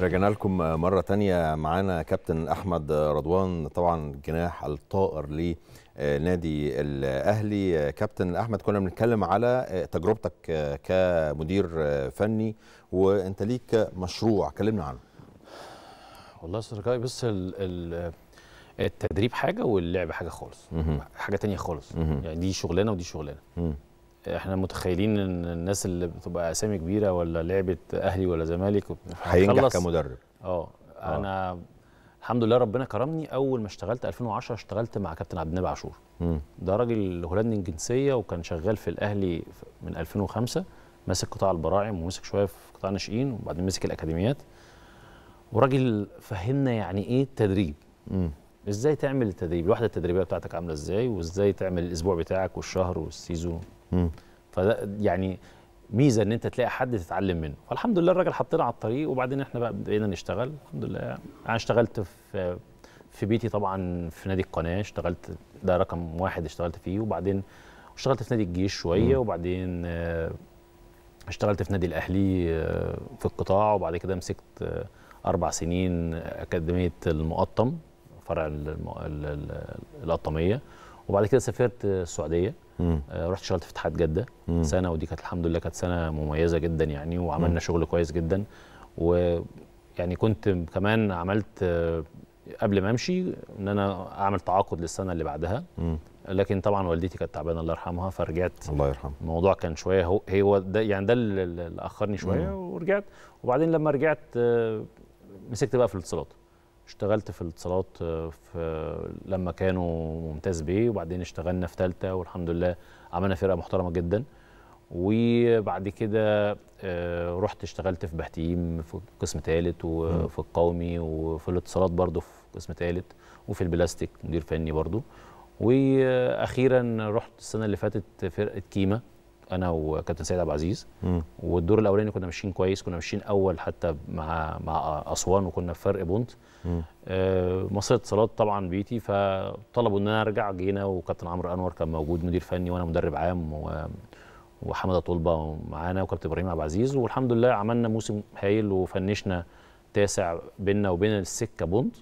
رجعنا لكم مرة تانية معانا كابتن أحمد رضوان طبعا الجناح الطائر لنادي الأهلي كابتن أحمد كنا بنتكلم على تجربتك كمدير فني وأنت ليك مشروع كلمنا عنه والله يا بس ال ال التدريب حاجة واللعب حاجة خالص حاجة تانية خالص يعني دي شغلانة ودي شغلانة احنا متخيلين ان الناس اللي بتبقى اسامي كبيره ولا لعبه اهلي ولا زمالك هينجح كمدرب آه،, اه انا الحمد لله ربنا كرمني اول ما اشتغلت 2010 اشتغلت مع كابتن عبد النبي عاشور ده راجل هولندي الجنسيه وكان شغال في الاهلي من 2005 ماسك قطاع البراعم ومسك شويه في قطاع الناشئين وبعدين مسك الاكاديميات وراجل فهمنا يعني ايه التدريب ازاي تعمل التدريب الوحده التدريبيه بتاعتك عامله ازاي وازاي تعمل الاسبوع بتاعك والشهر والسيزون فده يعني ميزه ان انت تلاقي حد تتعلم منه فالحمد لله الراجل حطينا على الطريق وبعدين احنا بقى بقينا نشتغل الحمد لله انا اشتغلت في في بيتي طبعا في نادي القناه اشتغلت ده رقم واحد اشتغلت فيه وبعدين اشتغلت في نادي الجيش شويه م. وبعدين آه، اشتغلت في نادي الاهلي آه، في القطاع وبعد كده مسكت آه، اربع سنين اكاديميه المقطم فرع القطاميه وبعد كده سافرت السعوديه آه، رحت اشتغلت في اتحاد جده سنه ودي كانت الحمد لله كانت سنه مميزه جدا يعني وعملنا مم. شغل كويس جدا ويعني كنت كمان عملت آه، قبل ما امشي ان انا اعمل تعاقد للسنه اللي بعدها مم. لكن طبعا والدتي كانت تعبانه الله يرحمها فرجعت الله يرحمها الموضوع كان شويه هو هو ده يعني ده اللي اخرني شويه مم. ورجعت وبعدين لما رجعت آه، مسكت بقى في الاتصالات اشتغلت في الاتصالات آه، في لما كانوا ممتاز بيه وبعدين اشتغلنا في ثالثه والحمد لله عملنا فرقه محترمه جدا وبعد كده آه، رحت اشتغلت في بهتيم في قسم ثالث وفي القومي وفي الاتصالات برضه في قسم ثالث وفي البلاستيك مدير فني برضه واخيرا رحت السنه اللي فاتت فرقه كيما انا وكابتن سيد عبد العزيز والدور الاولاني كنا ماشيين كويس كنا ماشيين اول حتى مع مع اسوان وكنا في فرق بونت آه، مصر اتصالات طبعا بيتي فطلبوا ان انا ارجع جينا وكابتن عمرو انور كان موجود مدير فني وانا مدرب عام و وحماده طلبه معانا وكابتن ابراهيم عبد العزيز والحمد لله عملنا موسم هايل وفنشنا تاسع بيننا وبين السكه بونت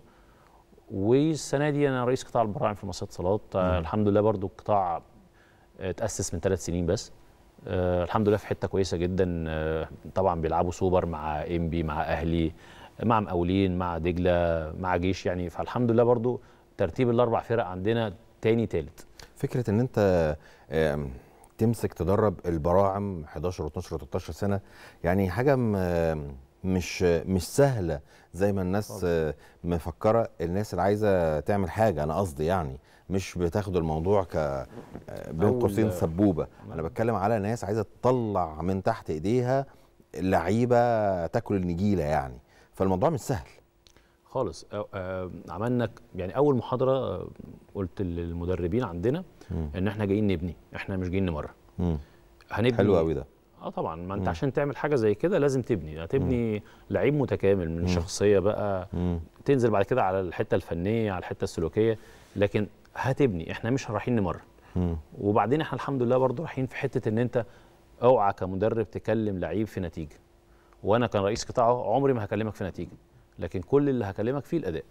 والسنه دي انا رئيس قطاع البراعم في مصر اتصالات الحمد لله برضو القطاع اتاسس آه، من ثلاث سنين بس آه الحمد لله في حته كويسه جدا آه طبعا بيلعبوا سوبر مع ام بي مع اهلي مع مقاولين مع دجله مع جيش يعني فالحمد لله برضو ترتيب الاربع فرق عندنا تاني تالت فكره ان انت تمسك تدرب البراعم 11 و12 و13 سنه يعني حاجه مش مش سهله زي ما الناس طبعا. مفكره الناس اللي عايزه تعمل حاجه انا قصدي يعني مش بتاخد الموضوع ك بين قوسين سبوبه انا بتكلم على ناس عايزه تطلع من تحت ايديها لعيبه تاكل النجيله يعني فالموضوع مش سهل خالص آه، عملنا يعني اول محاضره آه، قلت للمدربين عندنا ان احنا جايين نبني احنا مش جايين نمرن هنبني حلو قوي ده اه طبعا ما انت عشان تعمل حاجه زي كده لازم تبني هتبني يعني لعيب متكامل من شخصيه بقى مم. تنزل بعد كده على الحته الفنيه على الحته السلوكيه لكن هتبني احنا مش رايحين نمرن وبعدين احنا الحمد لله برضو رايحين في حته ان انت اوعى كمدرب تكلم لعيب في نتيجه وانا كان رئيس قطاع عمري ما هكلمك في نتيجه لكن كل اللي هكلمك فيه الاداء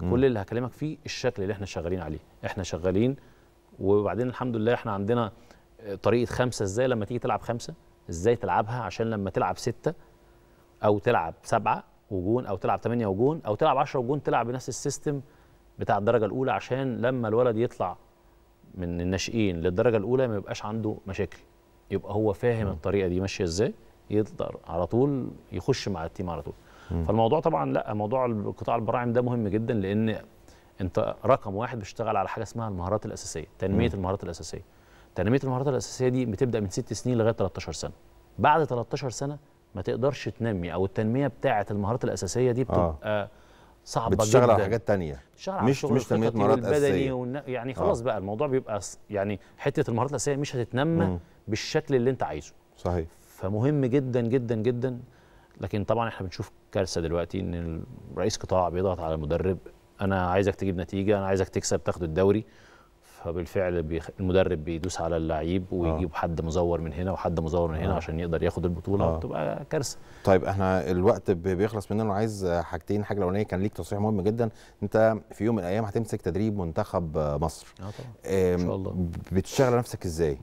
كل اللي هكلمك فيه الشكل اللي احنا شغالين عليه احنا شغالين وبعدين الحمد لله احنا عندنا طريقه خمسه ازاي لما تيجي تلعب خمسه ازاي تلعبها عشان لما تلعب ستة او تلعب سبعة وجون او تلعب ثمانية وجون او تلعب 10 وجون تلعب بنفس السيستم بتاع الدرجة الأولى عشان لما الولد يطلع من الناشئين للدرجة الأولى ما يبقاش عنده مشاكل يبقى هو فاهم م. الطريقة دي ماشية ازاي يقدر على طول يخش مع التيم على طول م. فالموضوع طبعا لا موضوع قطاع البراعم ده مهم جدا لأن انت رقم واحد بتشتغل على حاجه اسمها المهارات الاساسيه تنميه م. المهارات الاساسيه تنميه المهارات الاساسيه دي بتبدا من ست سنين لغايه 13 سنه بعد 13 سنه ما تقدرش تنمي او التنميه بتاعه المهارات الاساسيه دي بتبقى آه. صعبه بتشتغل جدا بتشتغل على حاجات تانية على مش مش تنميه مهارات اساسيه ون... يعني آه. خلاص آه. بقى الموضوع بيبقى يعني حته المهارات الاساسيه مش هتتنمى م. بالشكل اللي انت عايزه صحيح فمهم جدا جدا جدا لكن طبعا احنا بنشوف كارثه دلوقتي ان رئيس قطاع بيضغط على المدرب انا عايزك تجيب نتيجه انا عايزك تكسب تاخد الدوري فبالفعل المدرب بيدوس على اللعيب ويجيب آه. حد مزور من هنا وحد مزور من هنا آه. عشان يقدر ياخد البطوله آه. كارثه طيب احنا الوقت بيخلص مننا وعايز حاجتين الحاجه الاولانيه كان ليك تصريح مهم جدا انت في يوم من الايام هتمسك تدريب منتخب مصر اه طبعا ان شاء الله بتشتغل نفسك ازاي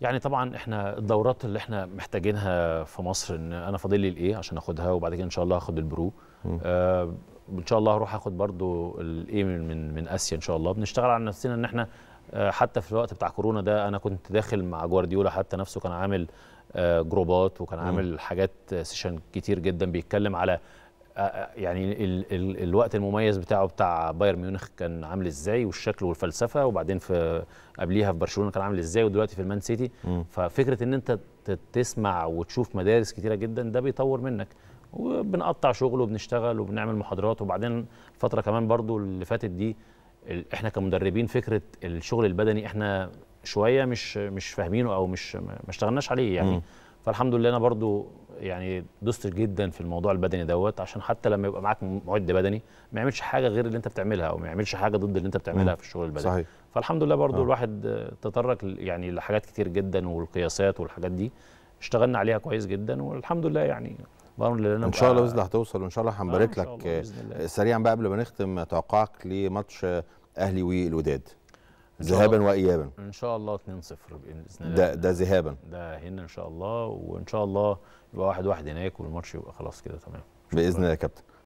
يعني طبعا احنا الدورات اللي احنا محتاجينها في مصر ان انا فاضل لي الايه عشان اخدها وبعد كده ان شاء الله هاخد البرو وان شاء الله هروح اخد برضو الايه من من اسيا ان شاء الله بنشتغل على نفسنا ان احنا آه، حتى في الوقت بتاع كورونا ده انا كنت داخل مع جوارديولا حتى نفسه كان عامل آه، جروبات وكان عامل حاجات آه، سيشن كتير جدا بيتكلم على يعني ال ال الوقت المميز بتاعه بتاع بايرن ميونخ كان عامل ازاي والشكل والفلسفه وبعدين في قبليها في برشلونه كان عامل ازاي ودلوقتي في المان سيتي ففكره ان انت تسمع وتشوف مدارس كتيره جدا ده بيطور منك وبنقطع شغل وبنشتغل وبنعمل محاضرات وبعدين فتره كمان برضو اللي فاتت دي احنا كمدربين فكره الشغل البدني احنا شويه مش مش فاهمينه او مش ما اشتغلناش عليه يعني م. فالحمد لله انا برضو يعني دوست جدا في الموضوع البدني دوت عشان حتى لما يبقى معاك معد بدني ما يعملش حاجه غير اللي انت بتعملها او ما يعملش حاجه ضد اللي انت بتعملها في الشغل البدني صحيح. فالحمد لله برضو آه. الواحد تطرق يعني لحاجات كتير جدا والقياسات والحاجات دي اشتغلنا عليها كويس جدا والحمد لله يعني بامر ان شاء الله باذن الله هتوصل وان شاء الله آه، هنبارك لك سريعا بقى قبل ما نختم توقعك لماتش اهلي والوداد ذهابا وايابا ان شاء الله 2-0 باذن الله ده ده ذهابا ده هنا ان شاء الله وان شاء الله يبقى واحد واحد هناك والماتش يبقى خلاص كده تمام باذن الله يا كابتن